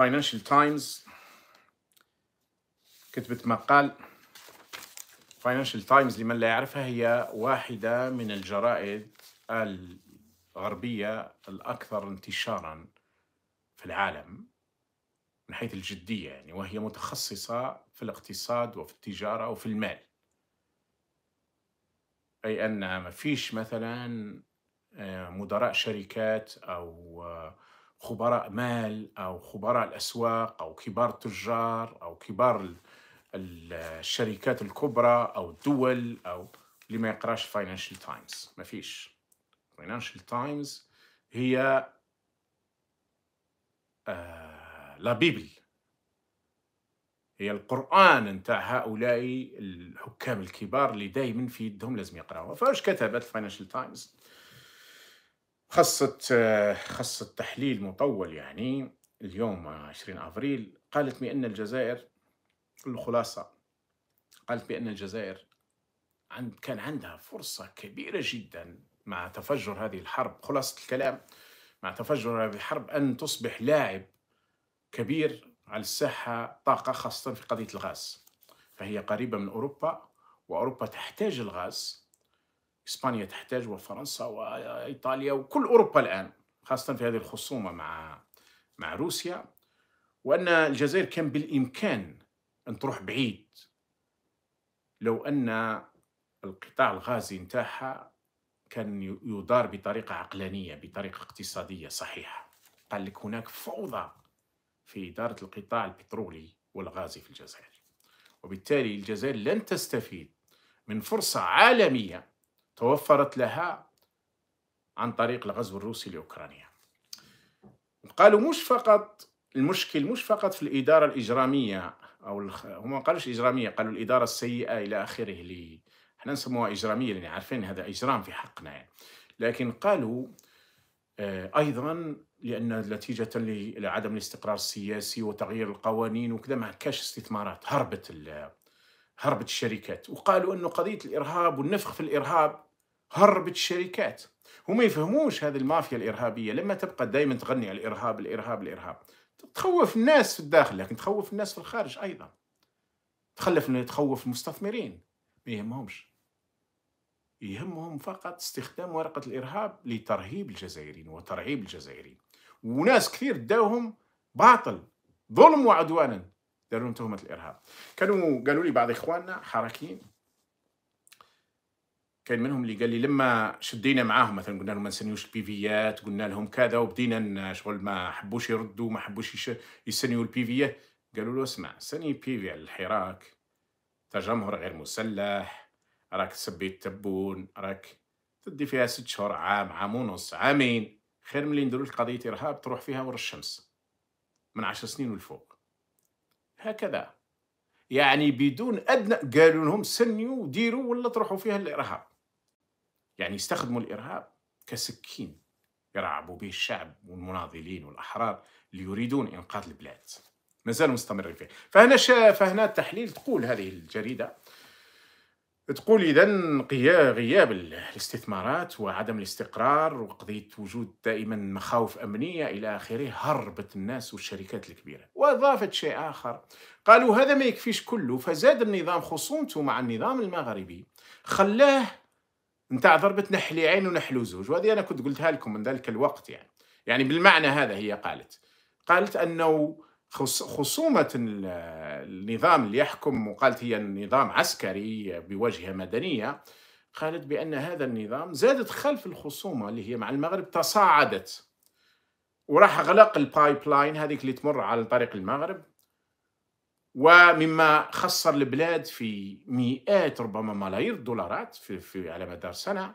فاينانشال تايمز كتبت مقال فاينانشال تايمز لمن لا يعرفها هي واحدة من الجرائد الغربية الأكثر انتشارا في العالم من حيث الجدية يعني وهي متخصصة في الاقتصاد وفي التجارة وفي المال أي أن ما فيش مثلا آه، مدراء شركات أو آه، خبراء مال او خبراء الاسواق او كبار التجار او كبار الشركات الكبرى او الدول او اللي ما يقراش فاينانشال تايمز ما فيش فاينانشال تايمز هي آه بيبل هي القرآن نتاع هؤلاء الحكام الكبار اللي دائما في يدهم لازم يقراوها فاش كتبت فاينانشال تايمز خاصة آه، خاصة تحليل مطول يعني اليوم 20 أبريل قالت بأن الجزائر الخلاصة قالت بأن الجزائر عند كان عندها فرصة كبيرة جدا مع تفجر هذه الحرب خلاصة الكلام مع تفجر هذه الحرب أن تصبح لاعب كبير على الساحة طاقة خاصة في قضية الغاز فهي قريبة من أوروبا وأوروبا تحتاج الغاز إسبانيا تحتاج وفرنسا وإيطاليا وكل أوروبا الآن خاصة في هذه الخصومة مع مع روسيا وأن الجزائر كان بالإمكان أن تروح بعيد لو أن القطاع الغازي نتاعها كان يدار بطريقة عقلانية بطريقة اقتصادية صحيحة قال لك هناك فوضى في إدارة القطاع البترولي والغازي في الجزائر وبالتالي الجزائر لن تستفيد من فرصة عالمية توفرت لها عن طريق الغزو الروسي لاوكرانيا قالوا مش فقط المشكل مش فقط في الاداره الاجراميه او الخ... هم ما قالوش اجراميه قالوا الاداره السيئه الى اخره اللي احنا نسموها اجراميه لان عارفين هذا اجرام في حقنا يعني. لكن قالوا آه، ايضا لان نتيجه لعدم الاستقرار السياسي وتغيير القوانين وكذا ما كاش استثمارات هربت ال... هربت الشركات وقالوا انه قضيه الارهاب والنفخ في الارهاب هربت الشركات وما يفهموش هذه المافيا الارهابيه لما تبقى دائما تغني على الارهاب الارهاب الارهاب تخوف الناس في الداخل لكن تخوف الناس في الخارج ايضا تخلف تخوف المستثمرين ما يهمهمش يهمهم فقط استخدام ورقه الارهاب لترهيب الجزائريين وترعيب الجزائريين وناس كثير داوهم باطل ظلم وعدوانا داروا تهمه الارهاب كانوا قالوا لي بعض اخواننا حركيين كان منهم اللي قال لي لما شدينا معاهم مثلا قلنا لهم ما نسنيوش البيفيات قلنا لهم كذا وبدينا شغل ما حبوش يردوا ما حبوش يسنيو البيفيات قالوا له اسمع سني بيفي على الحراك تجمهر غير مسلح راك سبيت تبون راك تدي فيها ست شهور عام عام ونص عامين خير ملي نديرو لك قضيه ارهاب تروح فيها ورا الشمس من عشر سنين والفوق هكذا يعني بدون ادنى قالوا لهم سنيو وديروا ولا تروحوا فيها الارهاب يعني يستخدموا الإرهاب كسكين يرعبوا به الشعب والمناضلين والأحرار اللي يريدون إنقاذ البلاد مازالوا مستمرين فيه فهنا شا فهنا التحليل تقول هذه الجريدة تقول إذا غياب الاستثمارات وعدم الاستقرار وقضية وجود دائما مخاوف أمنية إلى آخره هربت الناس والشركات الكبيرة وأضافت شيء آخر قالوا هذا ما يكفيش كله فزاد النظام خصومته مع النظام المغربي خلاه نتاع ضربة نحلي عين ونحلو زوج وهذه أنا كنت قلتها لكم من ذلك الوقت يعني يعني بالمعنى هذا هي قالت قالت أنه خصومة النظام اللي يحكم وقالت هي نظام عسكري بوجهة مدنية قالت بأن هذا النظام زادت خلف الخصومة اللي هي مع المغرب تصاعدت وراح غلق البايب لاين هذيك اللي تمر على طريق المغرب ومما خسر البلاد في مئات ربما ملايير الدولارات في, في على مدار سنة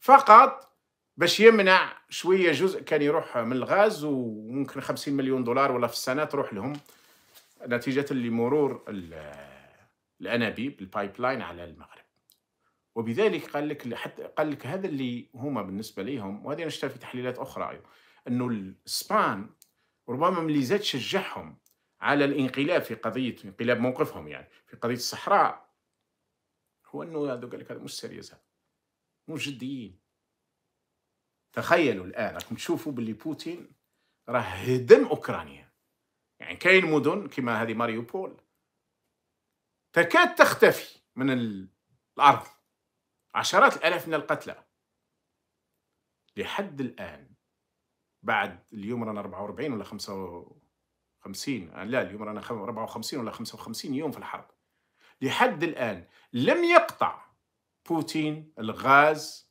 فقط باش يمنع شوية جزء كان يروح من الغاز وممكن 50 مليون دولار ولا في السنة تروح لهم نتيجة لمرور الأنابيب البايب لاين على المغرب وبذلك قال لك حتى قال لك هذا اللي هما بالنسبة ليهم وهذه نشتغل في تحليلات أخرى أيضا أنه السبان ربما زاد شجعهم على الانقلاب في قضيه انقلاب موقفهم يعني في قضيه الصحراء هو انه هذا قال لك هذا مش سيريز هذا مش جديين تخيلوا الان راكم تشوفوا باللي بوتين راه هدم اوكرانيا يعني كاين مدن كما هذه ماريوبول تكاد تختفي من الارض عشرات الالاف من القتلى لحد الان بعد اليوم رانا 44 ولا 45 50 آه، لا اليوم رانا 54 ولا 55 يوم في الحرب لحد الآن لم يقطع بوتين الغاز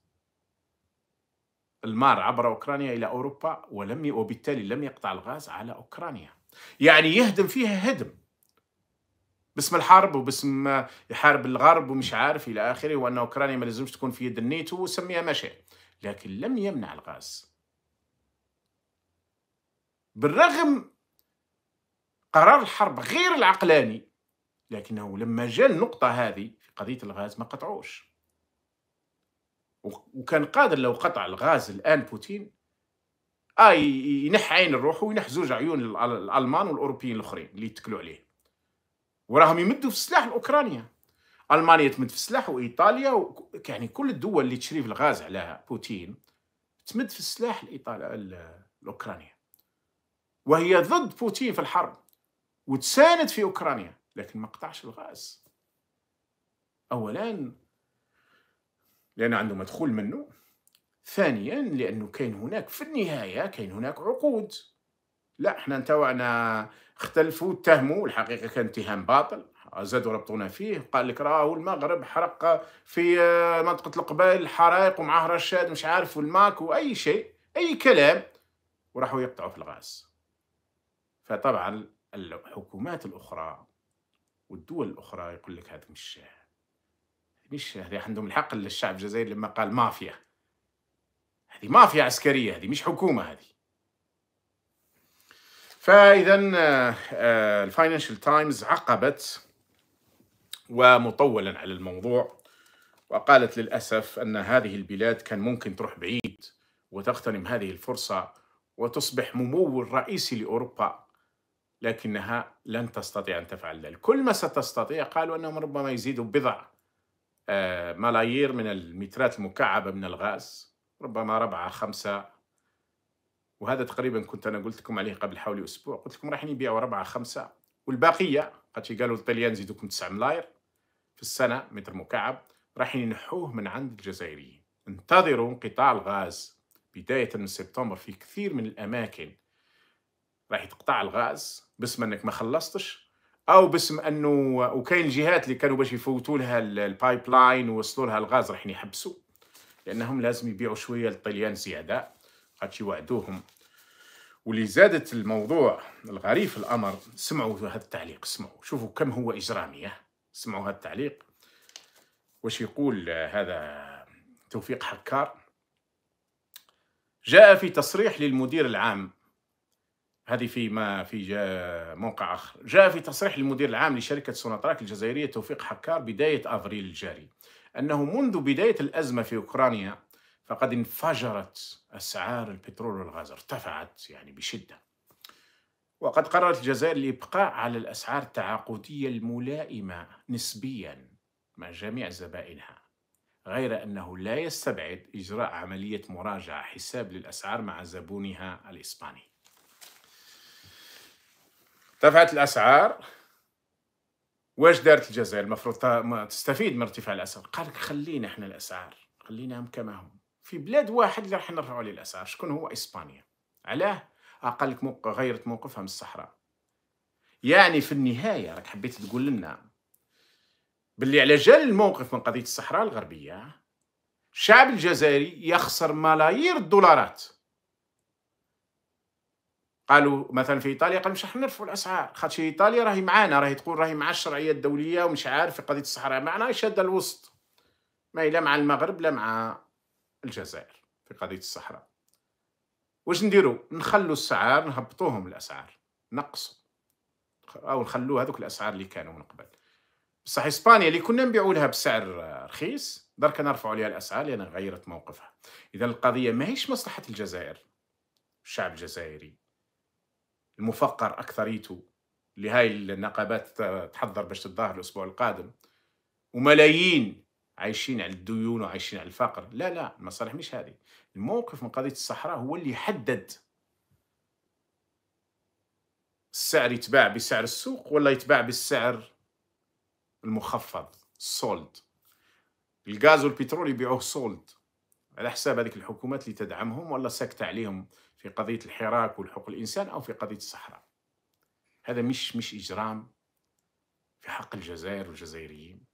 المار عبر أوكرانيا إلى أوروبا ولم وبالتالي لم يقطع الغاز على أوكرانيا يعني يهدم فيها هدم باسم الحرب وباسم يحارب الغرب ومش عارف إلى آخره وأن أوكرانيا ما لازمش تكون في يد الناتو وسميها ما شاء لكن لم يمنع الغاز بالرغم قرار الحرب غير العقلاني لكنه لما جاء النقطة هذه في قضية الغاز ما قطعوش وكان قادر لو قطع الغاز الآن بوتين آه ينح عين الروح وينح زوج عيون الألمان والأوروبيين الآخرين اللي يتكلوا عليه وراهم يمدوا في السلاح لأوكرانيا ألمانيا تمد في السلاح وإيطاليا يعني كل الدول اللي تشري في الغاز على بوتين تمد في السلاح لإيطاليا الأوكرانيا وهي ضد بوتين في الحرب وتساند في أوكرانيا لكن ما قطعش الغاز أولا لأنه عنده مدخول منه ثانيا لأنه كان هناك في النهاية كان هناك عقود لا احنا انتوعنا اختلفوا اتهموا الحقيقة كان اتهام باطل زادوا ربطونا فيه قال لك راهو المغرب حرق في آه، منطقة القبائل حرائق ومعاه رشاد مش عارف والماك وأي شيء أي كلام وراحوا يقطعوا في الغاز فطبعا الحكومات الاخرى والدول الاخرى يقول لك هذا مش مش هذه عندهم الحق الشعب الجزائري لما قال مافيا هذه مافيا عسكريه هذه مش حكومه هذه فاذا آه، آه، الفاينانشال تايمز عقبت ومطولا على الموضوع وقالت للاسف ان هذه البلاد كان ممكن تروح بعيد وتغتنم هذه الفرصه وتصبح ممول رئيسي لاوروبا لكنها لن تستطيع أن تفعل ذلك كل ما ستستطيع قالوا أنهم ربما يزيدوا بضع آه، ملايير من المترات المكعبة من الغاز ربما ربعة خمسة وهذا تقريبا كنت أنا قلت لكم عليه قبل حوالي أسبوع قلت لكم رايحين يبيعوا ربعة خمسة والباقية قد قالوا الطليان زيدوكم تسعة ملاير في السنة متر مكعب رايحين ينحوه من عند الجزائريين انتظروا انقطاع الغاز بداية من سبتمبر في كثير من الأماكن راح يتقطع الغاز باسم انك ما خلصتش او باسم انه وكاين الجهات اللي كانوا باش يفوتوا لها البايب لاين ووصلوا لها الغاز راح يحبسوا لانهم لازم يبيعوا شويه للطليان زياده قد يوعدوهم واللي زادت الموضوع الغريب في الامر سمعوا هذا التعليق سمعوا شوفوا كم هو اجرامي سمعوا هذا التعليق واش يقول هذا توفيق حكار جاء في تصريح للمدير العام هذه في ما في موقع اخر جاء في تصريح المدير العام لشركه سوناتراك الجزائريه توفيق حكار بدايه افريل الجاري انه منذ بدايه الازمه في اوكرانيا فقد انفجرت اسعار البترول والغاز ارتفعت يعني بشده وقد قررت الجزائر الابقاء على الاسعار التعاقديه الملائمه نسبيا مع جميع زبائنها غير انه لا يستبعد اجراء عمليه مراجعه حساب للاسعار مع زبونها الاسباني ارتفعت الاسعار واش دارت الجزائر المفروض تستفيد من ارتفاع الاسعار قال لك خلينا احنا الاسعار خليناهم كما هم في بلاد واحد اللي راح نرفعوا عليه الاسعار شكون هو اسبانيا علاه اقل موقف غيرت موقفها من الصحراء يعني في النهايه راك حبيت تقول لنا باللي على جال الموقف من قضيه الصحراء الغربيه الشعب الجزائري يخسر ملايير الدولارات قالوا مثلا في ايطاليا قالوا مش راح نرفعوا الاسعار خاطر ايطاليا راهي معانا راهي تقول راهي مع الشرعيه الدوليه ومش عارف في قضيه الصحراء معنا شاده الوسط ما هي لا مع المغرب لا مع الجزائر في قضيه الصحراء واش نديروا نخلوا السعار نهبطوهم الاسعار نقصوا او نخلو هذوك الاسعار اللي كانوا من قبل بصح اسبانيا اللي كنا نبيعوا لها بسعر رخيص درك نرفعوا لها الاسعار لان غيرت موقفها اذا القضيه ماهيش مصلحه الجزائر الشعب الجزائري المفقر أكثريته لهاي النقابات تحضر باش تظهر الأسبوع القادم وملايين عايشين على الديون وعايشين على الفقر لا لا المصالح مش هذه الموقف من قضية الصحراء هو اللي يحدد السعر يتباع بسعر السوق ولا يتباع بالسعر المخفض سولد الغاز والبترول يبيعوه سولد على حساب هذيك الحكومات اللي تدعمهم ولا ساكتة عليهم في قضية الحراك والحق الإنسان أو في قضية الصحراء هذا مش مش إجرام في حق الجزائر والجزائريين